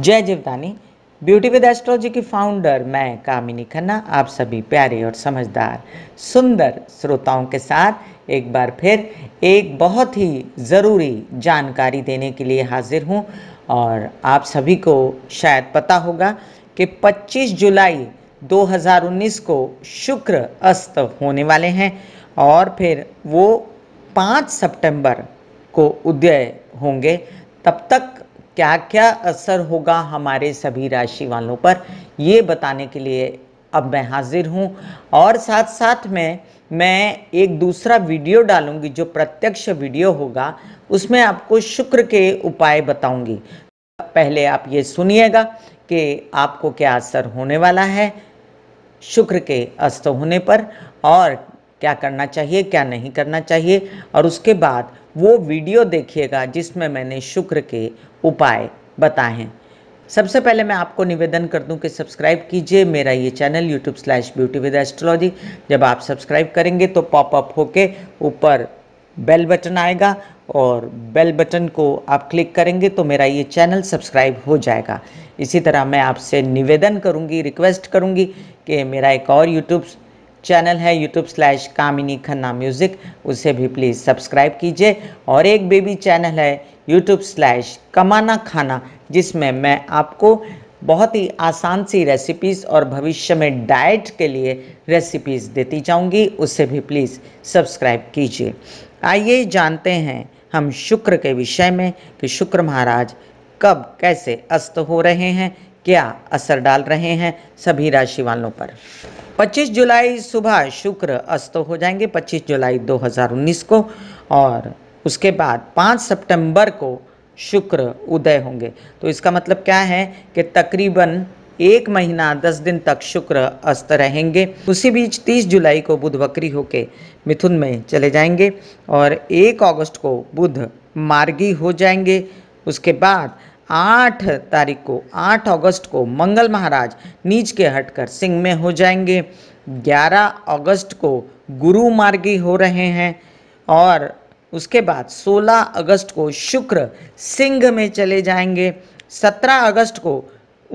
जय Jivdani beauty with astrology की founder मैं कामिनी खन्ना आप सभी प्यारे और समझदार सुंदर श्रोताओं के साथ एक बार फिर एक बहुत ही ज़रूरी जानकारी देने के लिए हाजिर हूं और आप सभी को शायद पता होगा कि 25 जुलाई 2019 को शुक्र अस्त होने वाले हैं और फिर वो 5 सितंबर को उदय होंगे तब तक क्या क्या असर होगा हमारे सभी राशि वालों पर ये बताने के लिए अब मैं हाजिर हूँ और साथ साथ में मैं एक दूसरा वीडियो डालूंगी जो प्रत्यक्ष वीडियो होगा उसमें आपको शुक्र के उपाय बताऊंगी पहले आप ये सुनिएगा कि आपको क्या असर होने वाला है शुक्र के अस्त होने पर और क्या करना चाहिए क्या नहीं करना चाहिए और उसके बाद वो वीडियो देखिएगा जिसमें मैंने शुक्र के उपाय बताए हैं सबसे पहले मैं आपको निवेदन कर दूं कि सब्सक्राइब कीजिए मेरा ये channel YouTube slash beauty with astrology जब आप सब्सक्राइब करेंगे तो पॉपअप होके ऊपर बेल बटन आएगा और बेल बटन को आप क्लिक करेंगे तो मेरा ये चैनल सब्सक्राइब हो जाएगा इसी तरह मैं आपसे निवेदन करूंगी रिक्वेस्ट करूंगी कि मेरा एक और यूट्यूब चैनल है YouTube slash Kamini Khanna music उसे भी प्लीज़ सब्सक्राइब कीजिए और एक बेबी चैनल है यूट्यूब स्लैश कमाना खाना जिसमें मैं आपको बहुत ही आसान सी रेसिपीज़ और भविष्य में डाइट के लिए रेसिपीज़ देती जाऊंगी उसे भी प्लीज़ सब्सक्राइब कीजिए आइए जानते हैं हम शुक्र के विषय में कि शुक्र महाराज कब कैसे अस्त हो रहे हैं क्या असर डाल रहे हैं सभी राशि वालों पर 25 जुलाई सुबह शुक्र अस्त हो जाएंगे 25 जुलाई 2019 को और उसके बाद 5 सितंबर को शुक्र उदय होंगे तो इसका मतलब क्या है कि तकरीबन एक महीना दस दिन तक शुक्र अस्त रहेंगे उसी बीच तीस जुलाई को बुध बकरी होके मिथुन में चले जाएंगे और एक अगस्त को बुध मार्गी हो जाएंगे उसके बाद आठ तारीख को आठ अगस्त को मंगल महाराज नीच के हटकर सिंह में हो जाएंगे ग्यारह अगस्त को गुरु मार्गी हो रहे हैं और उसके बाद 16 अगस्त को शुक्र सिंह में चले जाएंगे 17 अगस्त को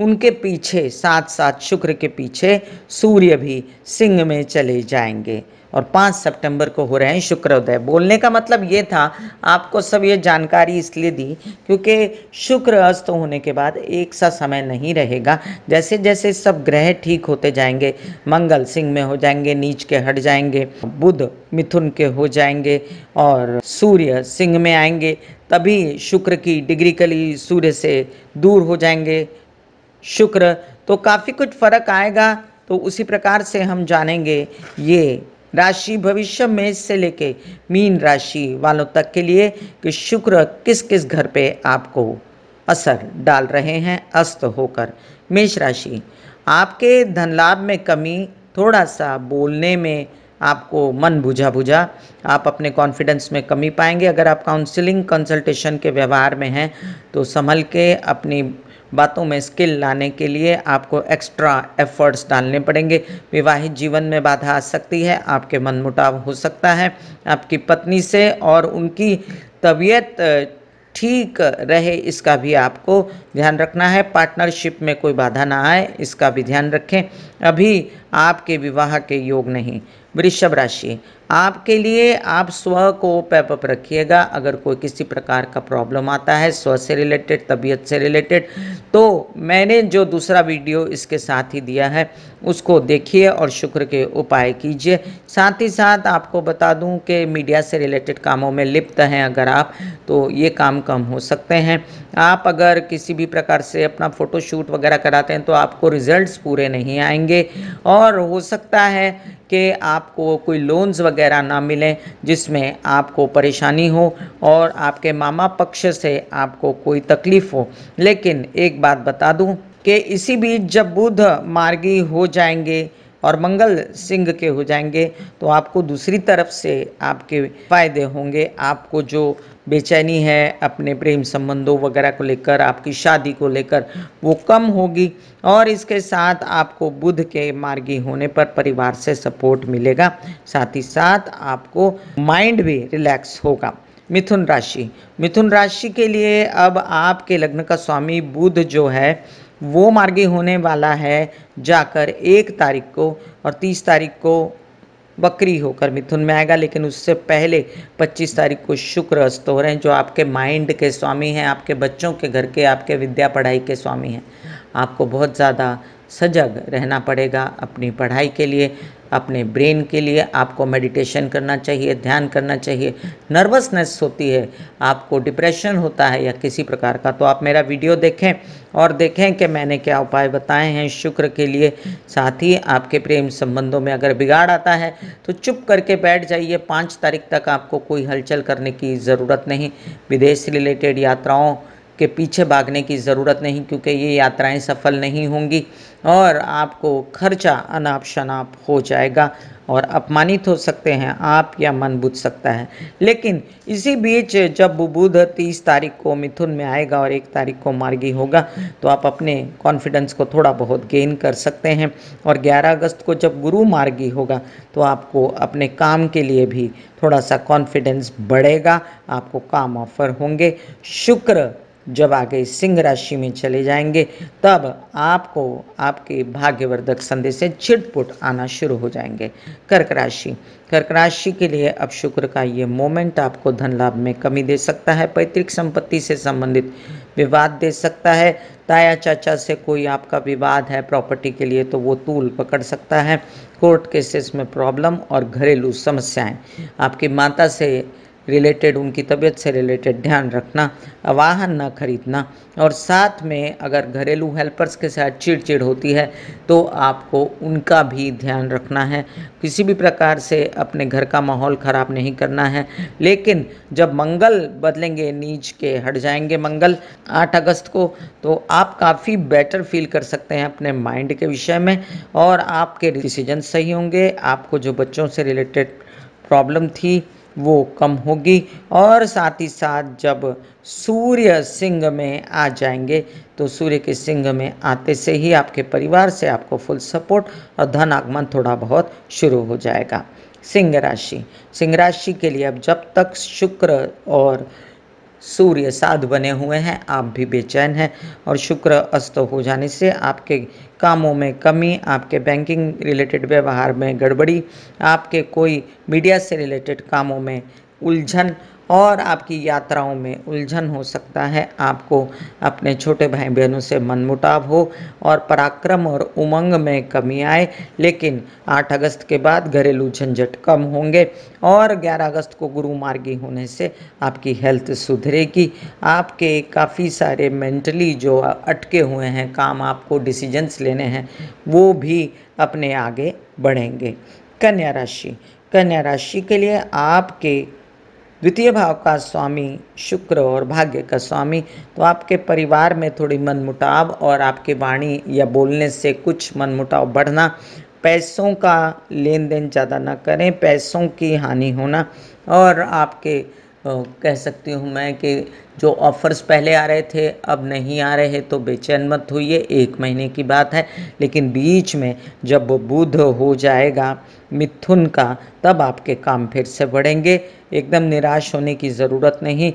उनके पीछे साथ साथ शुक्र के पीछे सूर्य भी सिंह में चले जाएंगे और 5 सितंबर को हो रहे हैं शुक्रोदय बोलने का मतलब ये था आपको सब ये जानकारी इसलिए दी क्योंकि शुक्र अस्त होने के बाद एक सा समय नहीं रहेगा जैसे जैसे सब ग्रह ठीक होते जाएंगे मंगल सिंह में हो जाएंगे नीच के हट जाएंगे बुध मिथुन के हो जाएंगे और सूर्य सिंह में आएंगे तभी शुक्र की डिग्री कली सूर्य से दूर हो जाएंगे शुक्र तो काफ़ी कुछ फर्क आएगा तो उसी प्रकार से हम जानेंगे ये राशि भविष्य में से लेके मीन राशि वालों तक के लिए कि शुक्र किस किस घर पे आपको असर डाल रहे हैं अस्त होकर मेष राशि आपके धन लाभ में कमी थोड़ा सा बोलने में आपको मन बुझा बुझा आप अपने कॉन्फिडेंस में कमी पाएंगे अगर आप काउंसलिंग कंसल्टेशन के व्यवहार में हैं तो संभल के अपनी बातों में स्किल लाने के लिए आपको एक्स्ट्रा एफर्ट्स डालने पड़ेंगे विवाहित जीवन में बाधा आ सकती है आपके मनमुटाव हो सकता है आपकी पत्नी से और उनकी तबीयत ठीक रहे इसका भी आपको ध्यान रखना है पार्टनरशिप में कोई बाधा ना आए इसका भी ध्यान रखें अभी आपके विवाह के योग नहीं वृषभ राशि आपके लिए आप स्व को पैपअप रखिएगा अगर कोई किसी प्रकार का प्रॉब्लम आता है स्व से रिलेटेड तबीयत से रिलेटेड तो मैंने जो दूसरा वीडियो इसके साथ ही दिया है उसको देखिए और शुक्र के उपाय कीजिए साथ ही साथ आपको बता दूं कि मीडिया से रिलेटेड कामों में लिप्त हैं अगर आप तो ये काम कम हो सकते हैं आप अगर किसी भी प्रकार से अपना फ़ोटोशूट वगैरह कराते हैं तो आपको रिज़ल्ट पूरे नहीं आएंगे और हो सकता है कि आपको कोई लोन्स वगैरह वगैरह ना मिलें जिसमें आपको परेशानी हो और आपके मामा पक्ष से आपको कोई तकलीफ़ हो लेकिन एक बात बता दूं कि इसी बीच जब बुध मार्गी हो जाएंगे और मंगल सिंह के हो जाएंगे तो आपको दूसरी तरफ से आपके फायदे होंगे आपको जो बेचैनी है अपने प्रेम संबंधों वगैरह को लेकर आपकी शादी को लेकर वो कम होगी और इसके साथ आपको बुध के मार्गी होने पर परिवार से सपोर्ट मिलेगा साथ ही साथ आपको माइंड भी रिलैक्स होगा मिथुन राशि मिथुन राशि के लिए अब आपके लग्न का स्वामी बुध जो है वो मार्गी होने वाला है जाकर एक तारीख को और तीस तारीख को बकरी होकर मिथुन में आएगा लेकिन उससे पहले 25 तारीख को शुक्र अस्त हो रहे हैं जो आपके माइंड के स्वामी हैं आपके बच्चों के घर के आपके विद्या पढ़ाई के स्वामी हैं आपको बहुत ज़्यादा सजग रहना पड़ेगा अपनी पढ़ाई के लिए अपने ब्रेन के लिए आपको मेडिटेशन करना चाहिए ध्यान करना चाहिए नर्वसनेस होती है आपको डिप्रेशन होता है या किसी प्रकार का तो आप मेरा वीडियो देखें और देखें कि मैंने क्या उपाय बताए हैं शुक्र के लिए साथ ही आपके प्रेम संबंधों में अगर बिगाड़ आता है तो चुप करके बैठ जाइए पाँच तारीख तक आपको कोई हलचल करने की ज़रूरत नहीं विदेश रिलेटेड यात्राओं के पीछे भागने की ज़रूरत नहीं क्योंकि ये यात्राएं सफल नहीं होंगी और आपको खर्चा अनाप शनाप हो जाएगा और अपमानित हो सकते हैं आप या मन बुझ सकता है लेकिन इसी बीच जब बुध तीस तारीख को मिथुन में आएगा और एक तारीख को मार्गी होगा तो आप अपने कॉन्फिडेंस को थोड़ा बहुत गेन कर सकते हैं और 11 अगस्त को जब गुरु मार्गी होगा तो आपको अपने काम के लिए भी थोड़ा सा कॉन्फिडेंस बढ़ेगा आपको काम ऑफर होंगे शुक्र जब आगे सिंह राशि में चले जाएंगे तब आपको आपके भाग्यवर्धक संदेश से छिटपुट आना शुरू हो जाएंगे कर्क राशि कर्क राशि के लिए अब शुक्र का ये मोमेंट आपको धन लाभ में कमी दे सकता है पैतृक संपत्ति से संबंधित विवाद दे सकता है ताया चाचा से कोई आपका विवाद है प्रॉपर्टी के लिए तो वो तूल पकड़ सकता है कोर्ट केसेस में प्रॉब्लम और घरेलू समस्याएं आपकी माता से रिलेटेड उनकी तबीयत से रिलेटेड ध्यान रखना वाहन ना खरीदना और साथ में अगर घरेलू हेल्पर्स के साथ चिड़चिड़ होती है तो आपको उनका भी ध्यान रखना है किसी भी प्रकार से अपने घर का माहौल ख़राब नहीं करना है लेकिन जब मंगल बदलेंगे नीच के हट जाएंगे मंगल 8 अगस्त को तो आप काफ़ी बेटर फील कर सकते हैं अपने माइंड के विषय में और आपके डिसीजन सही होंगे आपको जो बच्चों से रिलेटेड प्रॉब्लम थी वो कम होगी और साथ ही साथ जब सूर्य सिंह में आ जाएंगे तो सूर्य के सिंह में आते से ही आपके परिवार से आपको फुल सपोर्ट और धन आगमन थोड़ा बहुत शुरू हो जाएगा सिंह राशि सिंह राशि के लिए अब जब तक शुक्र और सूर्य साध बने हुए हैं आप भी बेचैन हैं और शुक्र अस्त हो जाने से आपके कामों में कमी आपके बैंकिंग रिलेटेड व्यवहार में गड़बड़ी आपके कोई मीडिया से रिलेटेड कामों में उलझन और आपकी यात्राओं में उलझन हो सकता है आपको अपने छोटे भाई बहनों से मनमुटाव हो और पराक्रम और उमंग में कमी आए लेकिन 8 अगस्त के बाद घरेलू झंझट कम होंगे और 11 अगस्त को गुरु मार्गी होने से आपकी हेल्थ सुधरेगी आपके काफ़ी सारे मेंटली जो अटके हुए हैं काम आपको डिसीजंस लेने हैं वो भी अपने आगे बढ़ेंगे कन्या राशि कन्या राशि के लिए आपके द्वितीय भाव का स्वामी शुक्र और भाग्य का स्वामी तो आपके परिवार में थोड़ी मनमुटाव और आपके वाणी या बोलने से कुछ मनमुटाव बढ़ना पैसों का लेन देन ज़्यादा ना करें पैसों की हानि होना और आपके कह सकती हूँ मैं कि जो ऑफ़र्स पहले आ रहे थे अब नहीं आ रहे तो बेचैन मत है एक महीने की बात है लेकिन बीच में जब बुध हो जाएगा मिथुन का तब आपके काम फिर से बढ़ेंगे एकदम निराश होने की ज़रूरत नहीं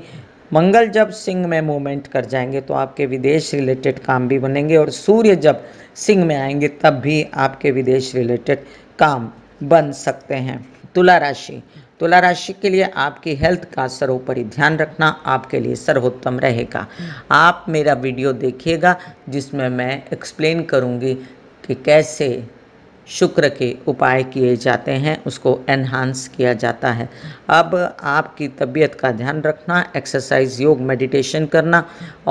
मंगल जब सिंह में मूवमेंट कर जाएंगे तो आपके विदेश रिलेटेड काम भी बनेंगे और सूर्य जब सिंह में आएंगे तब भी आपके विदेश रिलेटेड काम बन सकते हैं तुला राशि तुला राशि के लिए आपकी हेल्थ का सर्वोपरि ध्यान रखना आपके लिए सर्वोत्तम रहेगा आप मेरा वीडियो देखिएगा जिसमें मैं एक्सप्लेन करूँगी कि कैसे शुक्र के उपाय किए जाते हैं उसको एनहांस किया जाता है अब आपकी तबीयत का ध्यान रखना एक्सरसाइज योग मेडिटेशन करना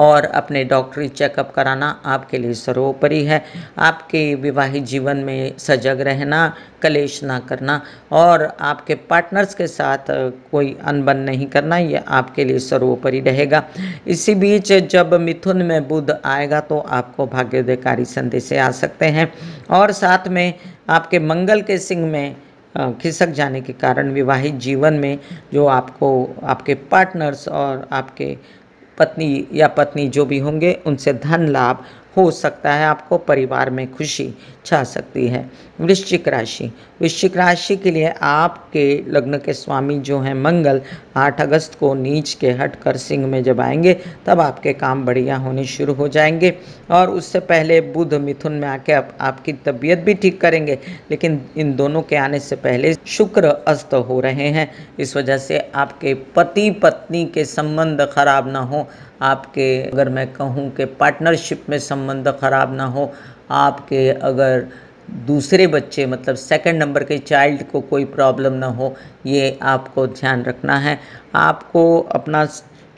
और अपने डॉक्टरी चेकअप कराना आपके लिए सर्वोपरि है आपके विवाहित जीवन में सजग रहना कलेश ना करना और आपके पार्टनर्स के साथ कोई अनबन नहीं करना ये आपके लिए सर्वोपरि रहेगा इसी बीच जब मिथुन में बुध आएगा तो आपको भाग्योदयकारी संदेश आ सकते हैं और साथ में आपके मंगल के सिंह में खिसक जाने के कारण विवाहित जीवन में जो आपको आपके पार्टनर्स और आपके पत्नी या पत्नी जो भी होंगे उनसे धन लाभ हो सकता है आपको परिवार में खुशी छा सकती है वृश्चिक राशि वृश्चिक राशि के लिए आपके लग्न के स्वामी जो हैं मंगल 8 अगस्त को नीच के हट कर सिंह में जब आएंगे तब आपके काम बढ़िया होने शुरू हो जाएंगे और उससे पहले बुध मिथुन में आके आप, आपकी तबीयत भी ठीक करेंगे लेकिन इन दोनों के आने से पहले शुक्र अस्त हो रहे हैं इस वजह से आपके पति पत्नी के संबंध खराब ना हो आपके अगर मैं कहूँ कि पार्टनरशिप में संबंध खराब ना हो आपके अगर दूसरे बच्चे मतलब सेकंड नंबर के चाइल्ड को कोई प्रॉब्लम ना हो ये आपको ध्यान रखना है आपको अपना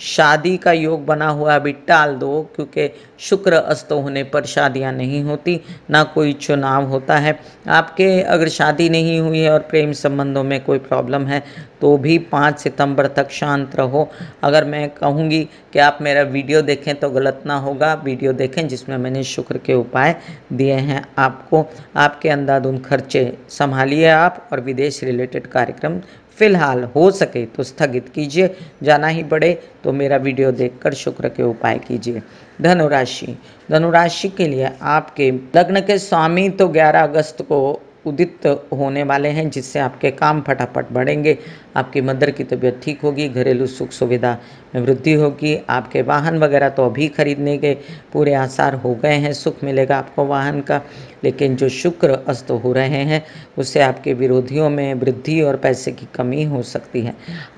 शादी का योग बना हुआ अभी टाल दो क्योंकि शुक्र अस्त होने पर शादियां नहीं होती ना कोई चुनाव होता है आपके अगर शादी नहीं हुई है और प्रेम संबंधों में कोई प्रॉब्लम है तो भी पाँच सितंबर तक शांत रहो अगर मैं कहूँगी कि आप मेरा वीडियो देखें तो गलत ना होगा वीडियो देखें जिसमें मैंने शुक्र के उपाय दिए हैं आपको आपके अंदाधुन खर्चे संभालिए आप और विदेश रिलेटेड कार्यक्रम फ़िलहाल हो सके तो स्थगित कीजिए जाना ही पड़े तो मेरा वीडियो देखकर शुक्र के उपाय कीजिए धनुराशि धनुराशि के लिए आपके लग्न के स्वामी तो 11 अगस्त को उदित होने वाले हैं जिससे आपके काम फटाफट बढ़ेंगे आपकी मदर की तबीयत ठीक होगी घरेलू सुख सुविधा में वृद्धि होगी आपके वाहन वगैरह तो अभी खरीदने के पूरे आसार हो गए हैं सुख मिलेगा आपको वाहन का लेकिन जो शुक्र अस्त हो रहे हैं उससे आपके विरोधियों में वृद्धि और पैसे की कमी हो सकती है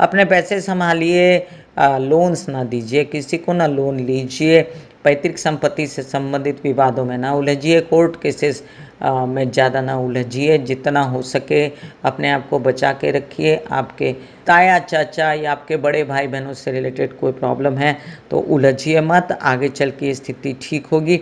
अपने पैसे संभालिए लोन्स ना दीजिए किसी को ना लोन लीजिए पैतृक संपत्ति से संबंधित विवादों में ना उलझिए कोर्ट केसेस में ज़्यादा ना उलझिए जितना हो सके अपने आप को बचा के रखिए आपके ताया चाचा या आपके बड़े भाई बहनों से रिलेटेड कोई प्रॉब्लम है तो उलझिए मत आगे चल के स्थिति ठीक होगी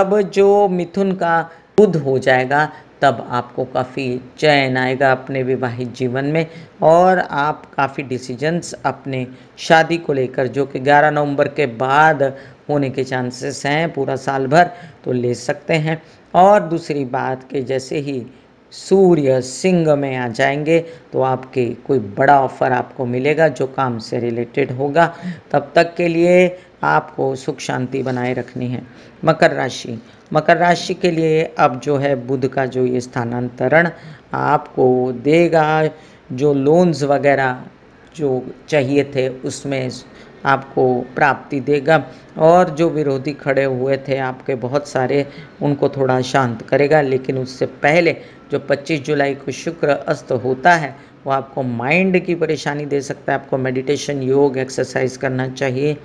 अब जो मिथुन का बुध हो जाएगा तब आपको काफ़ी चैन आएगा अपने विवाहित जीवन में और आप काफ़ी डिसीजंस अपने शादी को लेकर जो कि 11 नवंबर के बाद होने के चांसेस हैं पूरा साल भर तो ले सकते हैं और दूसरी बात कि जैसे ही सूर्य सिंह में आ जाएंगे तो आपके कोई बड़ा ऑफर आपको मिलेगा जो काम से रिलेटेड होगा तब तक के लिए आपको सुख शांति बनाए रखनी है मकर राशि मकर राशि के लिए अब जो है बुध का जो ये स्थानांतरण आपको देगा जो लोन्स वगैरह जो चाहिए थे उसमें आपको प्राप्ति देगा और जो विरोधी खड़े हुए थे आपके बहुत सारे उनको थोड़ा शांत करेगा लेकिन उससे पहले जो 25 जुलाई को शुक्र अस्त होता है वो आपको माइंड की परेशानी दे सकता है आपको मेडिटेशन योग एक्सरसाइज करना चाहिए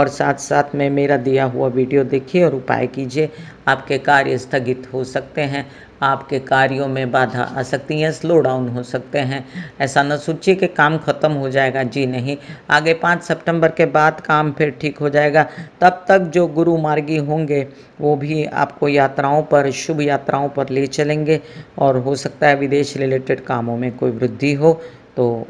और साथ साथ में मेरा दिया हुआ वीडियो देखिए और उपाय कीजिए आपके कार्य स्थगित हो सकते हैं आपके कार्यों में बाधा आ सकती है स्लो डाउन हो सकते हैं ऐसा न सोचिए कि काम ख़त्म हो जाएगा जी नहीं आगे पाँच सितंबर के बाद काम फिर ठीक हो जाएगा तब तक जो गुरु मार्गी होंगे वो भी आपको यात्राओं पर शुभ यात्राओं पर ले चलेंगे और हो सकता है विदेश रिलेटेड कामों में कोई वृद्धि हो तो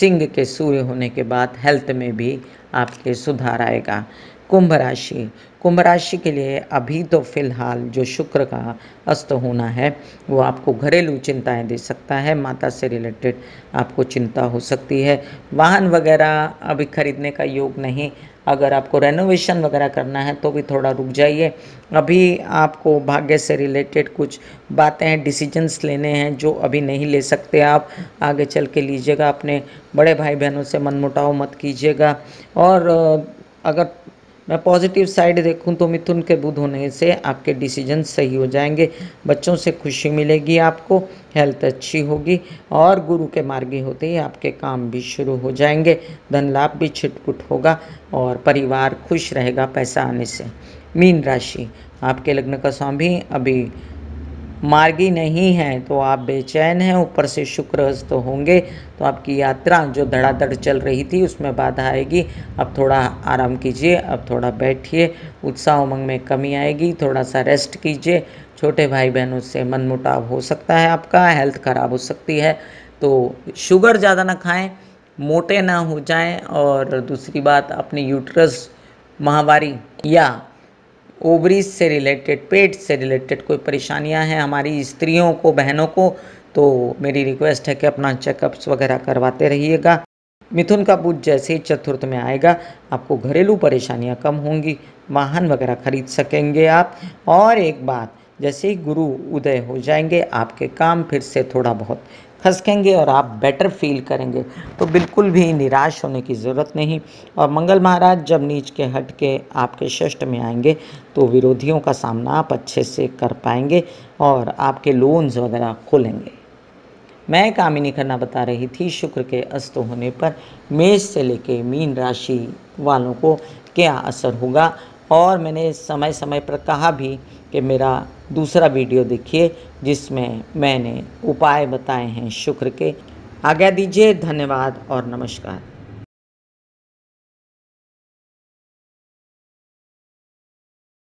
सिंह के सूर्य होने के बाद हेल्थ में भी आपके सुधार आएगा कुंभ राशि कुंभ राशि के लिए अभी तो फिलहाल जो शुक्र का अस्त होना है वो आपको घरेलू चिंताएं दे सकता है माता से रिलेटेड आपको चिंता हो सकती है वाहन वगैरह अभी खरीदने का योग नहीं अगर आपको रेनोवेशन वगैरह करना है तो भी थोड़ा रुक जाइए अभी आपको भाग्य से रिलेटेड कुछ बातें हैं डिसीजंस लेने हैं जो अभी नहीं ले सकते आप आगे चल के लीजिएगा अपने बड़े भाई बहनों से मनमुटाव मत कीजिएगा और अगर मैं पॉजिटिव साइड देखूं तो मिथुन के बुध होने से आपके डिसीजन सही हो जाएंगे बच्चों से खुशी मिलेगी आपको हेल्थ अच्छी होगी और गुरु के मार्गी होते ही आपके काम भी शुरू हो जाएंगे धन लाभ भी छिटपुट होगा और परिवार खुश रहेगा पैसा आने से मीन राशि आपके लग्न का स्वामी अभी मार्गी नहीं हैं तो आप बेचैन हैं ऊपर से शुक्र शुक्रस्त होंगे तो आपकी यात्रा जो धड़ाधड़ चल रही थी उसमें बाधा आएगी अब थोड़ा आराम कीजिए अब थोड़ा बैठिए उत्साह उमंग में कमी आएगी थोड़ा सा रेस्ट कीजिए छोटे भाई बहनों से मनमुटाव हो सकता है आपका हेल्थ ख़राब हो सकती है तो शुगर ज़्यादा ना खाएं मोटे ना हो जाएं और दूसरी बात अपनी यूट्रस महावारी या ओवरीज से रिलेटेड पेट से रिलेटेड कोई परेशानियां हैं हमारी स्त्रियों को बहनों को तो मेरी रिक्वेस्ट है कि अपना चेकअप्स वगैरह करवाते रहिएगा मिथुन का बुध जैसे ही चतुर्थ में आएगा आपको घरेलू परेशानियां कम होंगी वाहन वगैरह खरीद सकेंगे आप और एक बात जैसे ही गुरु उदय हो जाएंगे आपके काम फिर से थोड़ा बहुत खसकेंगे और आप बेटर फील करेंगे तो बिल्कुल भी निराश होने की ज़रूरत नहीं और मंगल महाराज जब नीच के हट के आपके षष्ठ में आएंगे तो विरोधियों का सामना आप अच्छे से कर पाएंगे और आपके लोन्स वगैरह खुलेंगे मैं कामिनी खन्ना बता रही थी शुक्र के अस्त होने पर मेष से लेके मीन राशि वालों को क्या असर होगा और मैंने समय समय पर कहा भी कि मेरा दूसरा वीडियो देखिए जिसमें मैंने उपाय बताए हैं शुक्र के आज्ञा दीजिए धन्यवाद और नमस्कार